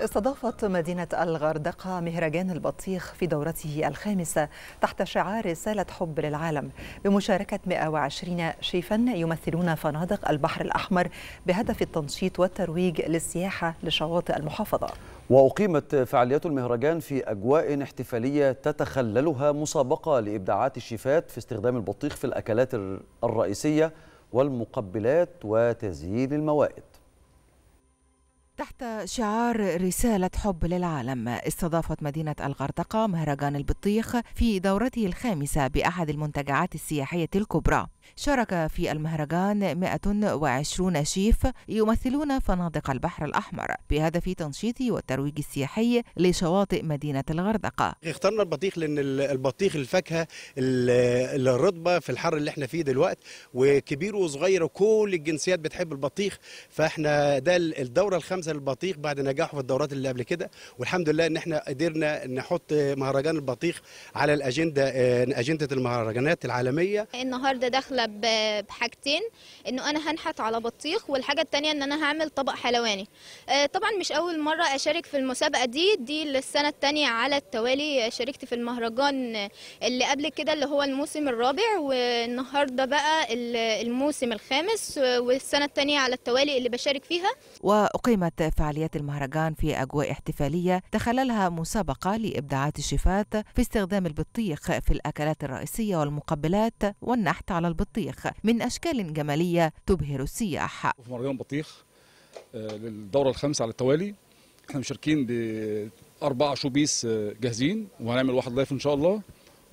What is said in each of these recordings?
استضافت مدينة الغردقة مهرجان البطيخ في دورته الخامسة تحت شعار رسالة حب للعالم بمشاركة 120 شيفا يمثلون فنادق البحر الأحمر بهدف التنشيط والترويج للسياحة لشواطئ المحافظة وأقيمت فعاليات المهرجان في أجواء احتفالية تتخللها مسابقة لإبداعات الشيفات في استخدام البطيخ في الأكلات الرئيسية والمقبلات وتزيين الموائد تحت شعار رسالة حب للعالم استضافت مدينة الغردقة مهرجان البطيخ في دورته الخامسة بأحد المنتجعات السياحية الكبرى شارك في المهرجان 120 شيف يمثلون فنادق البحر الأحمر بهدف تنشيط والترويج السياحي لشواطئ مدينة الغردقة اخترنا البطيخ لأن البطيخ الفاكهة الرطبة في الحر اللي احنا فيه دلوقتي وكبير وصغير وكل الجنسيات بتحب البطيخ فاحنا ده الدورة الخامسة للبطيخ بعد نجاحه في الدورات اللي قبل كده والحمد لله ان احنا قدرنا نحط مهرجان البطيخ على الأجندة آه، أجندة المهرجانات العالمية النهاردة داخل داخله آه، بحاجتين انه انا هنحت على بطيخ والحاجه الثانيه ان انا هعمل طبق حلواني آه، طبعا مش اول مره اشارك في المسابقه دي دي للسنه الثانيه على التوالي آه، شاركت في المهرجان اللي قبل كده اللي هو الموسم الرابع والنهارده بقى الموسم الخامس والسنه الثانيه على التوالي اللي بشارك فيها واقيمت فعاليات المهرجان في اجواء احتفاليه تخللها مسابقه لابداعات الشيفات في استخدام البطيخ في الاكلات الرئيسيه والمقبلات والنحت على البطيخ البطيخ من أشكال جمالية تبهر السياح في مهرجان بطيخ آه، للدورة الخامسة على التوالي احنا مشاركين بأربعة شوبيس آه، جاهزين وهنعمل واحد لايف إن شاء الله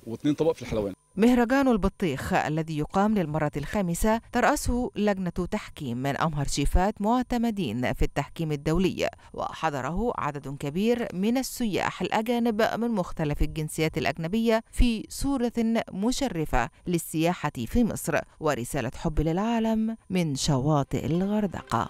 واثنين طبق في الحلوان مهرجان البطيخ الذي يقام للمرة الخامسة ترأسه لجنة تحكيم من أمهر شيفات معتمدين في التحكيم الدولي وحضره عدد كبير من السياح الأجانب من مختلف الجنسيات الأجنبية في صورة مشرفة للسياحة في مصر ورسالة حب للعالم من شواطئ الغردقة